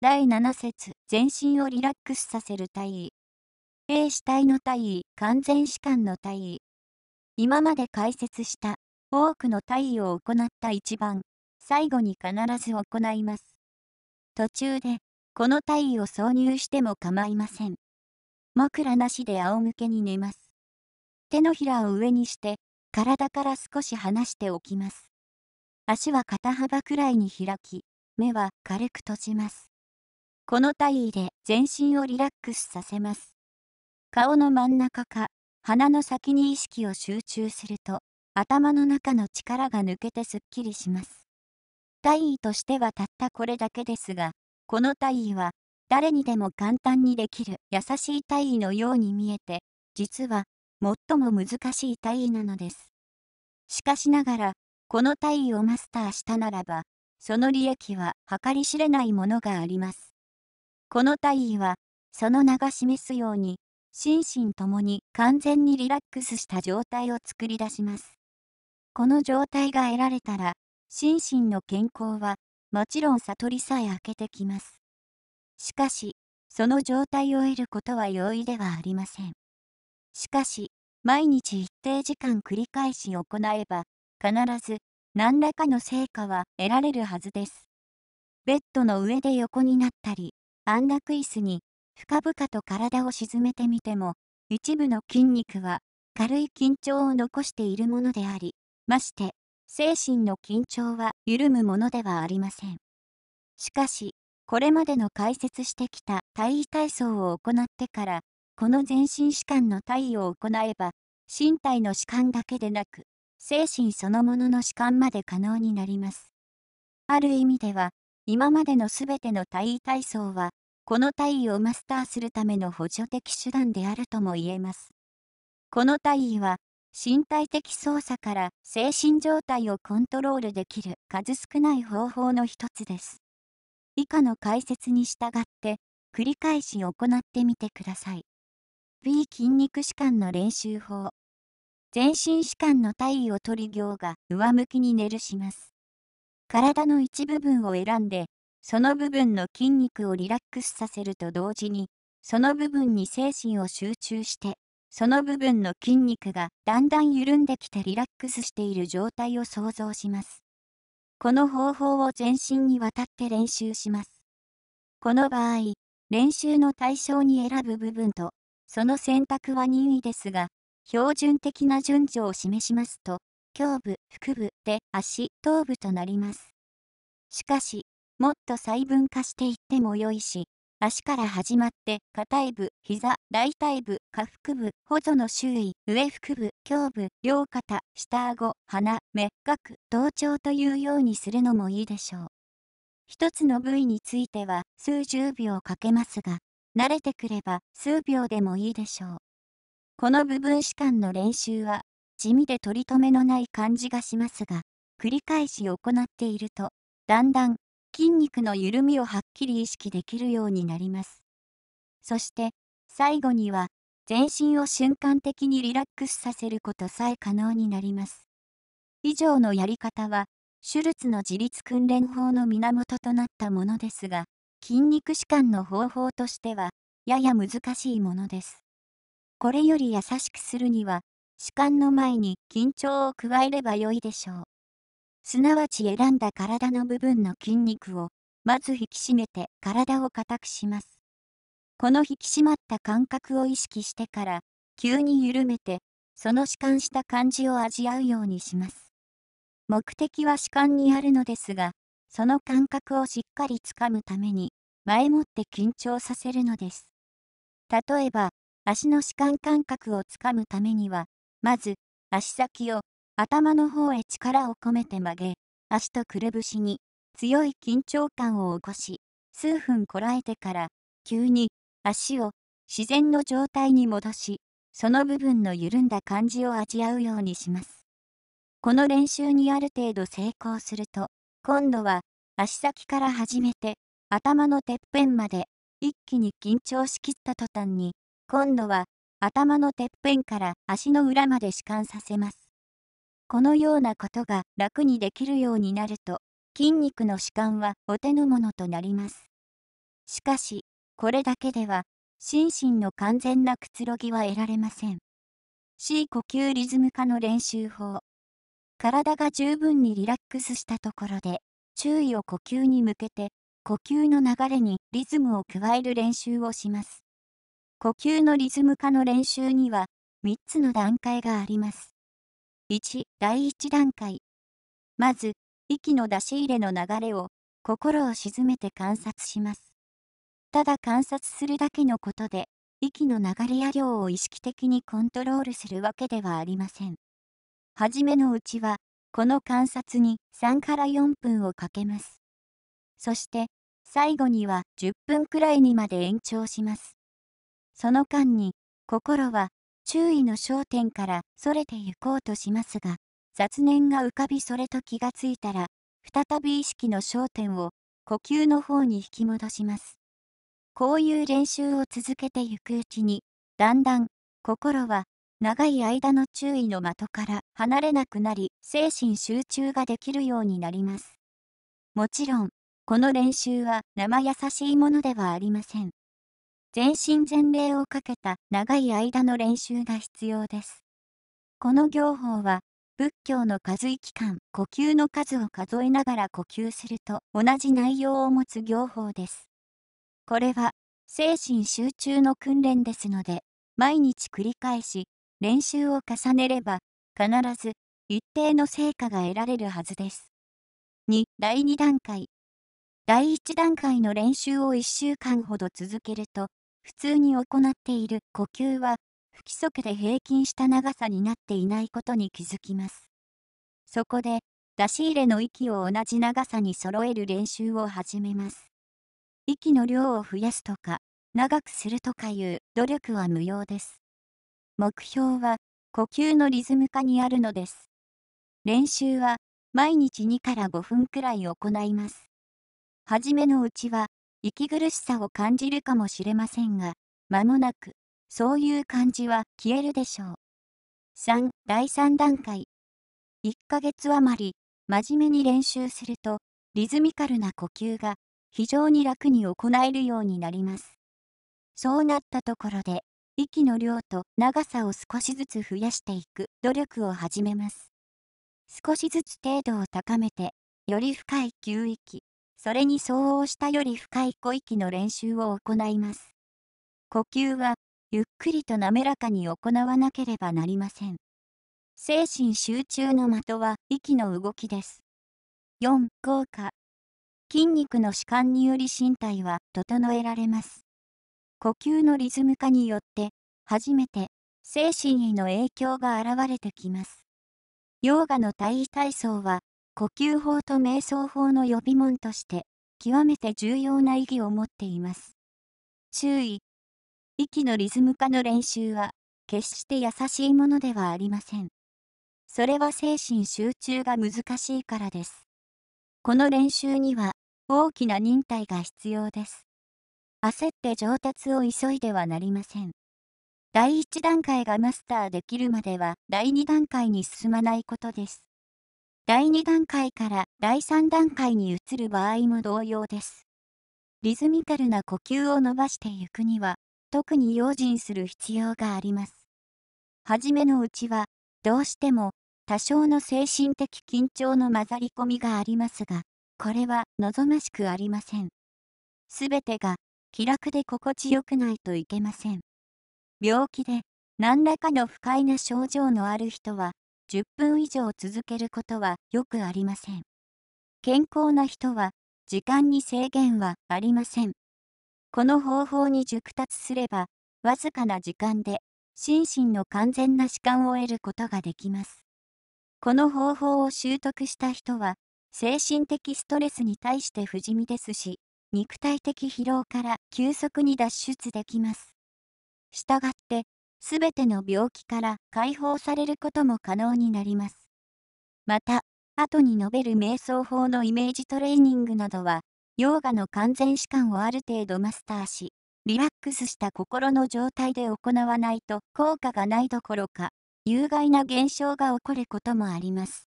第7節全身をリラックスさせる体位。A 死体の体位、完全士官の体位。今まで解説した多くの体位を行った一番、最後に必ず行います。途中で、この体位を挿入しても構いません。枕なしで仰向けに寝ます。手のひらを上にして、体から少し離しておきます。足は肩幅くらいに開き、目は軽く閉じます。この体位で全身をリラックスさせます。顔の真ん中か、鼻の先に意識を集中すると、頭の中の力が抜けてすっきりします。体位としてはたったこれだけですが、この体位は、誰にでも簡単にできる優しい体位のように見えて、実は、最も難しい体位なのです。しかしながら、この体位をマスターしたならば、その利益は計り知れないものがあります。この体位は、その名が示すように、心身ともに完全にリラックスした状態を作り出します。この状態が得られたら、心身の健康は、もちろん悟りさえ開けてきます。しかし、その状態を得ることは容易ではありません。しかし、毎日一定時間繰り返し行えば、必ず何らかの成果は得られるはずです。ベッドの上で横になったり、安楽椅子に深々と体を沈めてみても、一部の筋肉は軽い緊張を残しているものであり、まして、精神の緊張は緩むものではありません。しかし、これまでの解説してきた体位体操を行ってから、この全身士官の体位を行えば、身体の士官だけでなく、精神そのものの士官まで可能になります。ある意味では、今までの全ての体位体操は、この体位をマスターするための補助的手段であるとも言えます。この体位は、身体的操作から精神状態をコントロールできる数少ない方法の一つです。以下の解説に従って、繰り返し行ってみてください。B 筋肉弛緩の練習法。全身弛緩の体位を取り行が上向きに寝るします。体の一部分を選んで、その部分の筋肉をリラックスさせると同時に、その部分に精神を集中して、その部分の筋肉がだんだん緩んできてリラックスしている状態を想像します。この方法を全身にわたって練習します。この場合、練習の対象に選ぶ部分と、その選択は任意ですが、標準的な順序を示しますと、胸部、腹部で足、頭部となります。しかし、もっと細分化していっても良いし、足から始まって、下体部、膝、大腿部、下腹部、補助の周囲、上腹部、胸部、両肩、下顎、鼻、目、顎、頭頂というようにするのもいいでしょう。一つの部位については数十秒かけますが、慣れてくれば数秒でもいいでしょう。この部分弛緩の練習は地味で取り留めのない感じがしますが、繰り返し行っていると、だんだん筋肉の緩みをはっきり意識できるようになります。そして、最後には、全身を瞬間的にリラックスさせることさえ可能になります。以上のやり方は、シュルツの自律訓練法の源となったものですが、筋肉弛緩の方法としては、やや難しいものです。これより優しくするには、主観の前に緊張を加えればよいでしょう。すなわち選んだ体の部分の筋肉を、まず引き締めて体を固くします。この引き締まった感覚を意識してから、急に緩めて、その主観した感じを味わうようにします。目的は主観にあるのですが、その感覚をしっかりつかむために、前もって緊張させるのです。例えば、足の主観感覚をつかむためには、まず、足先を頭の方へ力を込めて曲げ、足とくるぶしに強い緊張感を起こし、数分こらえてから、急に足を自然の状態に戻し、その部分の緩んだ感じを味わうようにします。この練習にある程度成功すると、今度は足先から始めて、頭のてっぺんまで一気に緊張しきった途端に、今度は頭のてっぺんから足の裏まで弛緩させます。このようなことが楽にできるようになると、筋肉の弛緩はお手のものとなります。しかし、これだけでは、心身の完全なくつろぎは得られません。C 呼吸リズム化の練習法。体が十分にリラックスしたところで、注意を呼吸に向けて、呼吸の流れにリズムを加える練習をします。呼吸のリズム化の練習には3つの段階があります。1第1段階まず息の出し入れの流れを心を沈めて観察します。ただ観察するだけのことで息の流れや量を意識的にコントロールするわけではありません。はじめのうちはこの観察に3から4分をかけます。そして最後には10分くらいにまで延長します。その間に心は注意の焦点からそれてゆこうとしますが雑念が浮かびそれと気がついたら再び意識の焦点を呼吸の方に引き戻しますこういう練習を続けてゆくうちにだんだん心は長い間の注意の的から離れなくなり精神集中ができるようになりますもちろんこの練習は生優しいものではありません全身全霊をかけた長い間の練習が必要です。この行法は、仏教の数息間、呼吸の数を数えながら呼吸すると同じ内容を持つ行法です。これは、精神集中の訓練ですので、毎日繰り返し、練習を重ねれば、必ず一定の成果が得られるはずです。2、第2段階。第1段階の練習を1週間ほど続けると、普通に行っている呼吸は不規則で平均した長さになっていないことに気づきます。そこで出し入れの息を同じ長さに揃える練習を始めます。息の量を増やすとか長くするとかいう努力は無用です。目標は呼吸のリズム化にあるのです。練習は毎日2から5分くらい行います。はじめのうちは息苦しさを感じるかもしれませんが、まもなく、そういう感じは消えるでしょう。3、第3段階。1ヶ月余り、真面目に練習すると、リズミカルな呼吸が非常に楽に行えるようになります。そうなったところで、息の量と長さを少しずつ増やしていく努力を始めます。少しずつ程度を高めて、より深い吸息、それに相応したより深い呼息の練習を行います。呼吸は、ゆっくりと滑らかに行わなければなりません。精神集中の的は息の動きです。4効果筋肉の弛緩により身体は整えられます。呼吸のリズム化によって、初めて精神への影響が現れてきます。ヨーガの体位体操は呼吸法と瞑想法の予備門として、極めて重要な意義を持っています。注意。息のリズム化の練習は、決して優しいものではありません。それは精神集中が難しいからです。この練習には、大きな忍耐が必要です。焦って上達を急いではなりません。第1段階がマスターできるまでは第2段階に進まないことです。第2段階から第3段階に移る場合も同様です。リズミカルな呼吸を伸ばしていくには、特に用心する必要があります。はじめのうちは、どうしても多少の精神的緊張の混ざり込みがありますが、これは望ましくありません。すべてが気楽で心地よくないといけません。病気で何らかの不快な症状のある人は、10分以上続けることはよくありません。健康な人は時間に制限はありません。この方法に熟達すれば、わずかな時間で心身の完全な弛緩を得ることができます。この方法を習得した人は、精神的ストレスに対して不死身ですし、肉体的疲労から急速に脱出できます。したがって、すべての病気から解放されることも可能になります。また、後に述べる瞑想法のイメージトレーニングなどは、ヨーガの完全弛緩をある程度マスターし、リラックスした心の状態で行わないと効果がないどころか、有害な現象が起こることもあります。